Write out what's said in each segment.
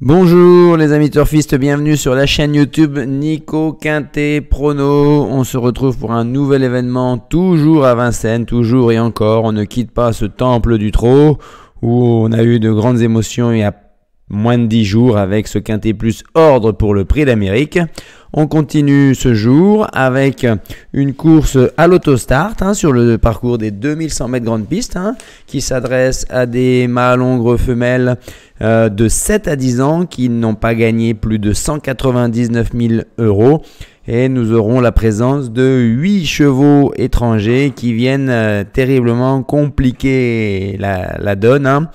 Bonjour les amis turfistes, bienvenue sur la chaîne YouTube Nico Quintet Prono. On se retrouve pour un nouvel événement, toujours à Vincennes, toujours et encore. On ne quitte pas ce temple du trot où on a eu de grandes émotions il y a moins de 10 jours avec ce Quintet Plus Ordre pour le Prix d'Amérique. On continue ce jour avec une course à l'autostart hein, sur le parcours des 2100 mètres grande piste hein, qui s'adresse à des mâles femelles euh, de 7 à 10 ans qui n'ont pas gagné plus de 199 000 euros. Et nous aurons la présence de huit chevaux étrangers qui viennent euh, terriblement compliquer la, donne. Hein.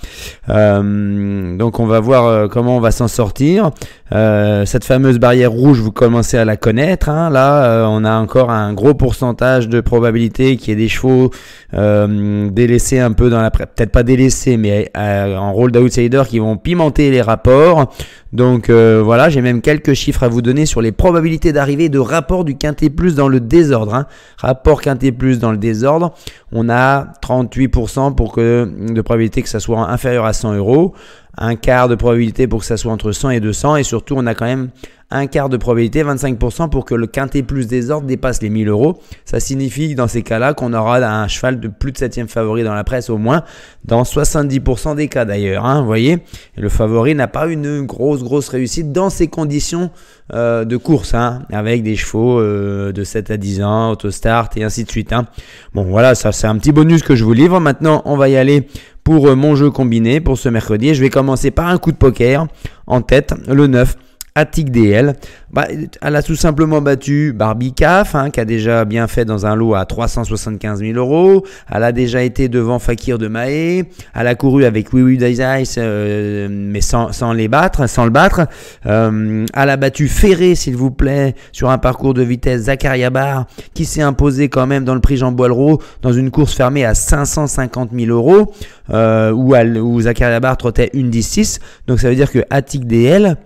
Euh, donc on va voir euh, comment on va s'en sortir. Euh, cette fameuse barrière rouge, vous commencez à la connaître. Hein. Là, on a encore un gros pourcentage de probabilité qu'il y ait des chevaux délaissés un peu dans la... Peut-être pas délaissés, mais en rôle d'outsider qui vont pimenter les rapports. Donc euh, voilà, j'ai même quelques chiffres à vous donner sur les probabilités d'arrivée de rapport du quintet plus dans le désordre. Hein. Rapport quintet plus dans le désordre, on a 38% pour que, de probabilité que ça soit inférieur à 100 euros un quart de probabilité pour que ça soit entre 100 et 200. Et surtout, on a quand même un quart de probabilité, 25% pour que le quintet plus des ordres dépasse les 1000 euros. Ça signifie dans ces cas-là qu'on aura un cheval de plus de 7 favori dans la presse au moins, dans 70% des cas d'ailleurs. Hein, vous voyez, le favori n'a pas une grosse, grosse réussite dans ces conditions euh, de course, hein, avec des chevaux euh, de 7 à 10 ans, start et ainsi de suite. Hein. Bon voilà, ça c'est un petit bonus que je vous livre. Maintenant, on va y aller pour euh, mon jeu combiné pour ce mercredi. je vais commencer par un coup de poker en tête, le 9 Attic DL. Bah, elle a tout simplement battu Barbie hein, qui a déjà bien fait dans un lot à 375 000 euros. Elle a déjà été devant Fakir de Maé. Elle a couru avec Oui Oui Dice, euh, mais sans, les battre, sans le battre. Euh, elle a battu Ferré, s'il vous plaît, sur un parcours de vitesse Zakaria Bar, qui s'est imposé quand même dans le prix Jean Boileau dans une course fermée à 550 000 euros, euh, où, elle, où Zakaria Bar trottait une 10-6. Donc ça veut dire que Attic DL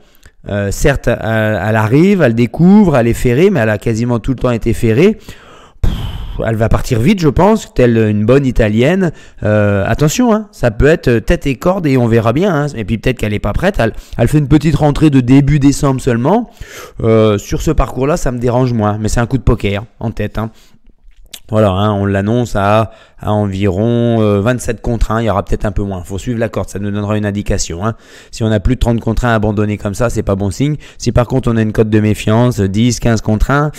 euh, certes, elle, arrive, elle découvre, elle est ferrée, mais elle a quasiment tout le temps été ferrée. elle va partir vite, je pense, telle une bonne italienne. Euh, attention, hein, ça peut être tête et corde et on verra bien. Hein. Et puis peut-être qu'elle n'est pas prête. Elle, fait une petite rentrée de début décembre seulement. Euh, sur ce parcours-là, ça me dérange moins, mais c'est un coup de poker hein, en tête. Voilà, hein, on l'annonce à, environ 27 euh, contre il y aura peut-être un peu moins. Il faut suivre la corde, ça nous donnera une indication. Hein. Si on a plus de 30 contre abandonnés comme ça, c'est pas bon signe. Si par contre on a une cote de méfiance, 10, 15 contre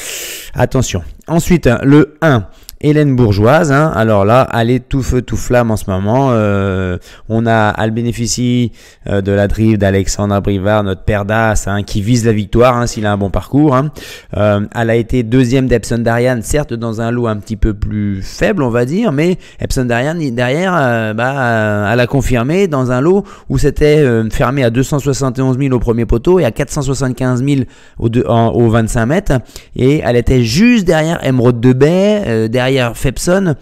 attention. Ensuite, hein, le 1. Hélène Bourgeoise, hein. alors là, elle est tout feu, tout flamme en ce moment. Euh, on a, elle bénéficie euh, de la drive d'Alexandre Brivard, notre père hein, qui vise la victoire hein, s'il a un bon parcours. Euh, elle a été deuxième d'Epson Darian, certes dans un lot un petit peu plus faible, on va dire, mais Epson Darian, derrière, bah, elle a confirmé dans un lot où c'était fermé à 271 000 au premier poteau et à 475 000 au, 25 mètres. Et elle était juste derrière Emeraude de Bay, derrière derrière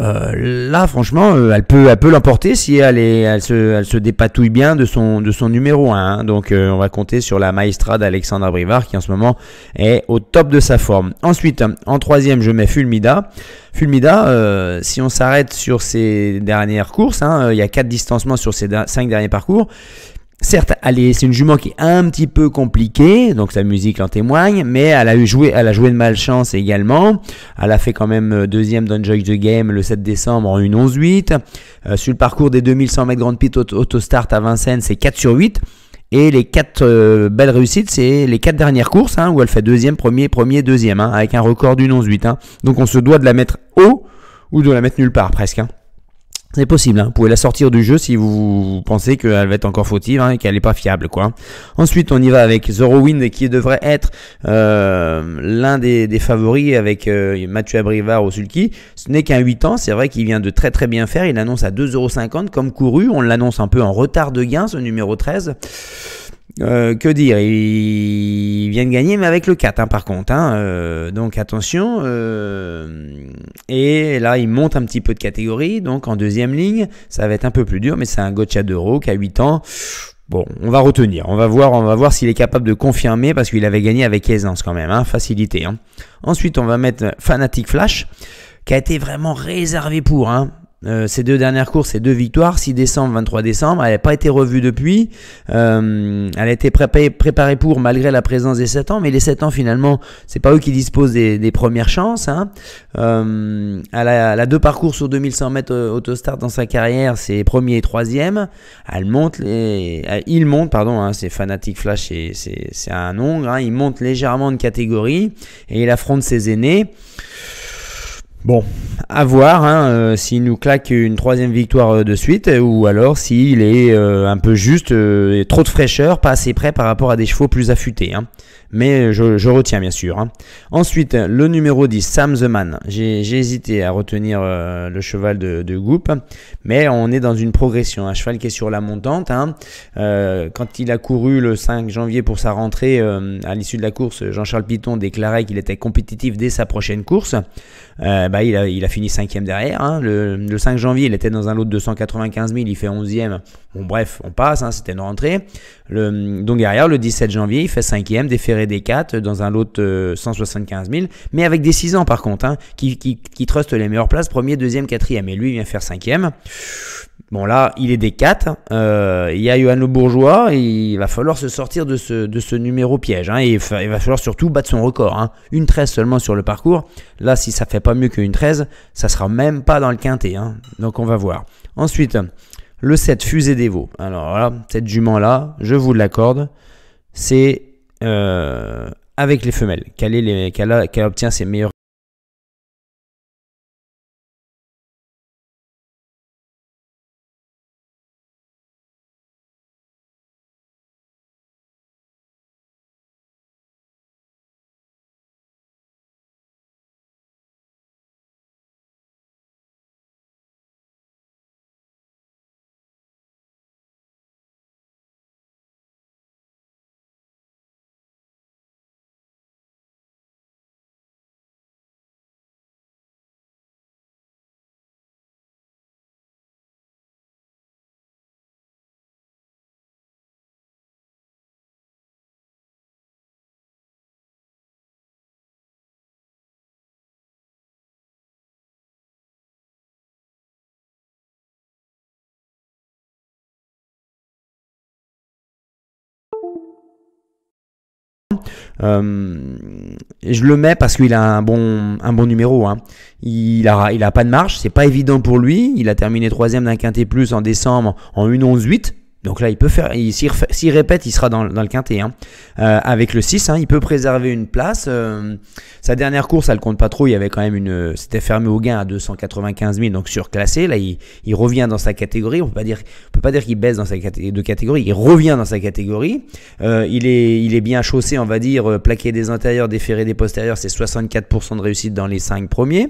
euh, là, franchement, euh, elle peut, elle peut l'emporter si elle, est, elle, se, elle dépatouille bien de son, numéro 1. Hein. Donc, euh, on va compter sur la maestra d'Alexandre Brivard qui, en ce moment, est au top de sa forme. Ensuite, en troisième, je mets Fulmida. Fulmida, si on s'arrête sur ses dernières courses, hein, il y a quatre distancements sur ses cinq derniers parcours. Certes, c'est une jument qui est un petit peu compliquée, donc sa musique en témoigne, mais elle a eu joué, elle a joué de malchance également. Elle a fait quand même euh, deuxième d'Enjoy the Game le 7 décembre en une 11 8 euh, sur le parcours des 2100 mètres Grande Pit Autostart à Vincennes, c'est 4 sur 8. Et les quatre euh, belles réussites, c'est les quatre dernières courses, hein, où elle fait deuxième, premier, premier, deuxième, hein, avec un record d'une 11-8. Hein. Donc on se doit de la mettre haut ou de la mettre nulle part presque. C'est possible, hein. vous pouvez la sortir du jeu si vous pensez qu'elle va être encore fautive hein, et qu'elle n'est pas fiable. quoi. Ensuite, on y va avec Wind qui devrait être euh, l'un des, favoris avec euh, Mathieu Abrivard au Sulky. Ce n'est qu'un 8 ans, c'est vrai qu'il vient de très très bien faire. Il annonce à 2,50€ comme couru. On l'annonce un peu en retard de gain, ce numéro 13. Euh, que dire il vient de gagner, mais avec le 4, hein, par contre. Hein. Euh, donc attention. Euh, et là, il monte un petit peu de catégorie. Donc en deuxième ligne, ça va être un peu plus dur, mais c'est un Gotcha d'Euro qui a 8 ans. Bon, on va retenir. On va voir, on va voir s'il est capable de confirmer parce qu'il avait gagné avec aisance quand même, hein. facilité. Ensuite, on va mettre Fanatic Flash qui a été vraiment réservé pour. Hein euh, deux dernières courses, et deux victoires, 6 décembre, 23 décembre, elle n'a pas été revue depuis. Euh, elle a été préparée pour malgré la présence des 7 ans, mais les 7 ans finalement, c'est pas eux qui disposent des, premières chances. Hein. elle, euh, a, deux parcours sur 2100 mètres euh, autostart dans sa carrière, c'est premier et troisième. Elle monte il monte, pardon, hein, c'est Fanatic flash, c'est un ongle, hein. il monte légèrement de catégorie et il affronte ses aînés. Bon, à voir hein, euh, s'il nous claque une troisième victoire euh, de suite euh, ou alors s'il est un peu juste, trop de fraîcheur, pas assez prêt par rapport à des chevaux plus affûtés. Hein. Mais je, retiens bien sûr. Hein. Ensuite, le numéro 10, Sam the Man. J'ai hésité à retenir le cheval de, de mais on est dans une progression. Un cheval qui est sur la montante. quand il a couru le 5 janvier pour sa rentrée, à l'issue de la course, Jean-Charles Piton déclarait qu'il était compétitif dès sa prochaine course il a, il a fini derrière. Hein. Le, 5 janvier, il était dans un lot de 295 000, il fait 11e. Bon, bref, on passe, hein, c'était une rentrée. donc derrière, le 17 janvier, il fait 5e, déféré des 4 dans un lot de 175 000, mais avec des 6 ans par contre, hein, qui, qui, trustent les meilleures places, premier, deuxième, quatrième. Et lui, il vient faire 5e. Bon là, il est des 4. Euh, il y a Johan Le Bourgeois. il va falloir se sortir de ce, numéro piège. et il va falloir surtout battre son record. Une 13 seulement sur le parcours. Là, si ça fait pas mieux que une 13, ça sera même pas dans le quintet. Hein. Donc on va voir. Ensuite, le 7, fusée des veaux. Alors voilà cette jument-là, je vous l'accorde, c'est euh, avec les femelles qu'elle qu'elle obtient ses meilleurs Euh, je le mets parce qu'il a un bon, un bon numéro. Hein. Il a, il a pas de marche, c'est pas évident pour lui. Il a terminé troisième d'un quintet plus en décembre en 1-11-8. Donc là, il peut faire, s'il répète, il sera dans, le quintet. Hein. Euh, avec le 6, hein, il peut préserver une place. Euh, sa dernière course, elle compte pas trop. Il y avait quand même une, c'était fermé au gain à 295 000, donc surclassé. Là, il, revient dans sa catégorie. On peut pas dire, on peut pas dire qu'il baisse dans sa catégorie, de Il revient dans sa catégorie. Euh, il est, il est bien chaussé, on va dire, plaqué des intérieurs, déféré des postérieurs. C'est 64% de réussite dans les 5 premiers.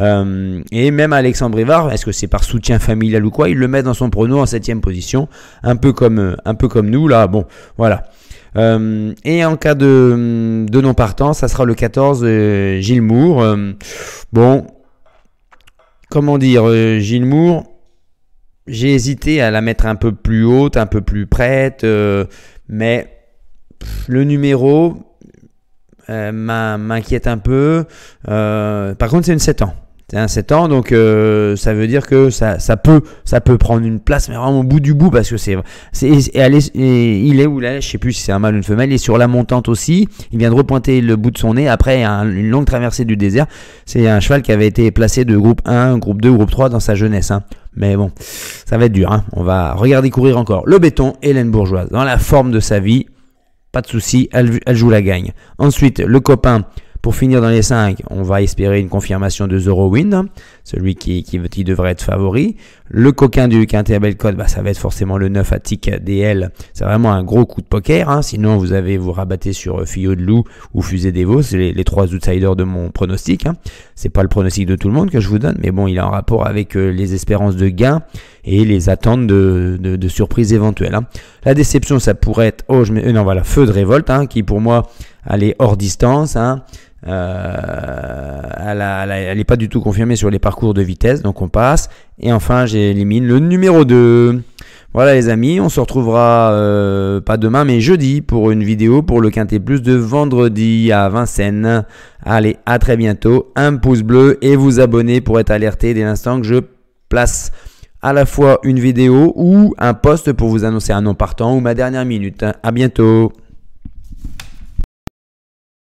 et même Alexandre Rivard, est-ce que c'est par soutien familial ou quoi, il le met dans son prono en septième position un peu comme, euh, un peu comme nous là. Bon, voilà. Euh, et en cas de, de non-partant, ça sera le 14, euh, euh, bon, comment dire, Gilles j'ai hésité à la mettre un peu plus haute, un peu plus prête, mais le numéro m'inquiète un peu. par contre, c'est une 7 ans. C'est un 7 ans, donc euh, ça veut dire que ça, ça, peut, ça peut prendre une place, mais vraiment au bout du bout, parce que c'est. il est où là Je sais plus si c'est un mâle ou une femelle. Il est sur la montante aussi. Il vient de repointer le bout de son nez après une longue traversée du désert. C'est un cheval qui avait été placé de groupe 1, groupe 2, groupe 3 dans sa jeunesse. Hein. Mais bon, ça va être dur. Hein. On va regarder courir encore. Le béton, Hélène Bourgeoise, dans la forme de sa vie. Pas de souci, elle, elle joue la gagne. Ensuite, le copain, pour finir dans les 5, on va espérer une confirmation de Wind, hein, celui qui, qui, devrait être favori. Le coquin du Quintet code bah, ça va être forcément le 9 à Tic DL. C'est vraiment un gros coup de poker. Hein. Sinon, vous avez vous rabattez sur euh, Fillot de Loup ou Fusée des Vos. C'est les, trois outsiders de mon pronostic. Hein. C'est pas le pronostic de tout le monde que je vous donne, mais bon, il est en rapport avec euh, les espérances de gain et les attentes de, de, surprises éventuelles. Hein. La déception, ça pourrait être oh, je mets, euh, non voilà, Feu de révolte, hein, qui pour moi allait hors distance. Euh, elle n'est pas du tout confirmée sur les parcours de vitesse, donc on passe. Et enfin, j'élimine le numéro 2. Voilà les amis, on se retrouvera euh, pas demain mais jeudi pour une vidéo pour le Quintet Plus de vendredi à Vincennes. Allez, à très bientôt, un pouce bleu et vous abonner pour être alerté dès l'instant que je place à la fois une vidéo ou un post pour vous annoncer un nom partant ou ma dernière minute. À bientôt.